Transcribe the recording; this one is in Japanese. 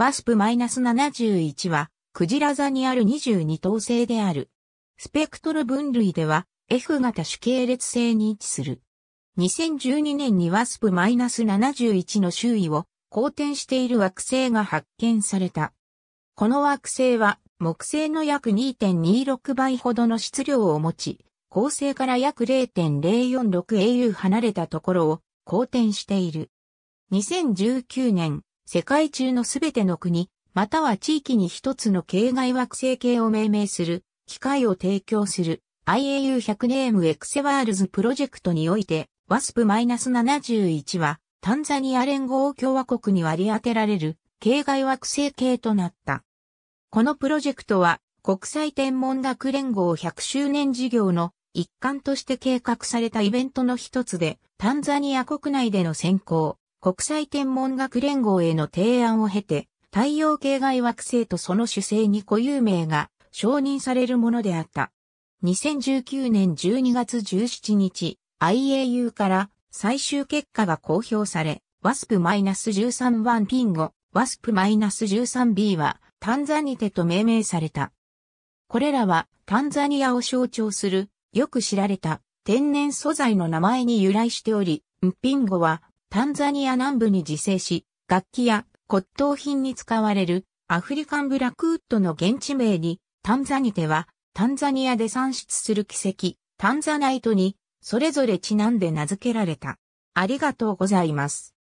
ワスプ -71 は、クジラ座にある22等星である。スペクトル分類では、F 型主系列星に位置する。2012年にワスプ -71 の周囲を公転している惑星が発見された。この惑星は、木星の約2.26倍ほどの質量を持ち、恒星から約 0.046au 離れたところを公転している。2019年、世界中のすべての国、または地域に一つの形外惑星系を命名する、機会を提供する IAU100 ネームエクセワールズプロジェクトにおいて、WASP-71 は、タンザニア連合共和国に割り当てられる、形外惑星系となった。このプロジェクトは、国際天文学連合100周年事業の一環として計画されたイベントの一つで、タンザニア国内での選考、国際天文学連合への提案を経て、太陽系外惑星とその主星に固有名が承認されるものであった。2019年12月17日、IAU から最終結果が公表され、WASP-13 ピンゴ、WASP-13B はタンザニテと命名された。これらはタンザニアを象徴するよく知られた天然素材の名前に由来しており、ンピンゴはタンザニア南部に自生し、楽器や骨董品に使われるアフリカンブラックウッドの現地名に、タンザニテは、タンザニアで産出する奇跡、タンザナイトに、それぞれちなんで名付けられた。ありがとうございます。